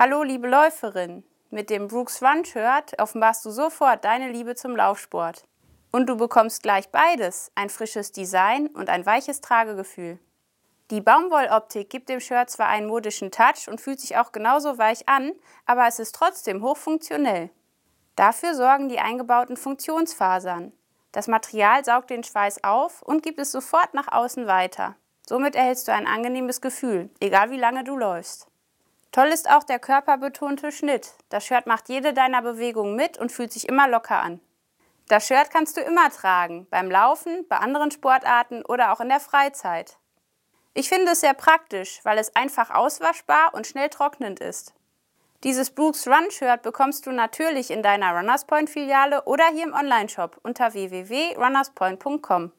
Hallo, liebe Läuferin. Mit dem Brooks Run Shirt offenbarst du sofort deine Liebe zum Laufsport. Und du bekommst gleich beides, ein frisches Design und ein weiches Tragegefühl. Die Baumwolloptik gibt dem Shirt zwar einen modischen Touch und fühlt sich auch genauso weich an, aber es ist trotzdem hochfunktionell. Dafür sorgen die eingebauten Funktionsfasern. Das Material saugt den Schweiß auf und gibt es sofort nach außen weiter. Somit erhältst du ein angenehmes Gefühl, egal wie lange du läufst. Toll ist auch der körperbetonte Schnitt. Das Shirt macht jede deiner Bewegungen mit und fühlt sich immer locker an. Das Shirt kannst du immer tragen, beim Laufen, bei anderen Sportarten oder auch in der Freizeit. Ich finde es sehr praktisch, weil es einfach auswaschbar und schnell trocknend ist. Dieses Brooks Run Shirt bekommst du natürlich in deiner Runners Point Filiale oder hier im Onlineshop unter www.runnerspoint.com.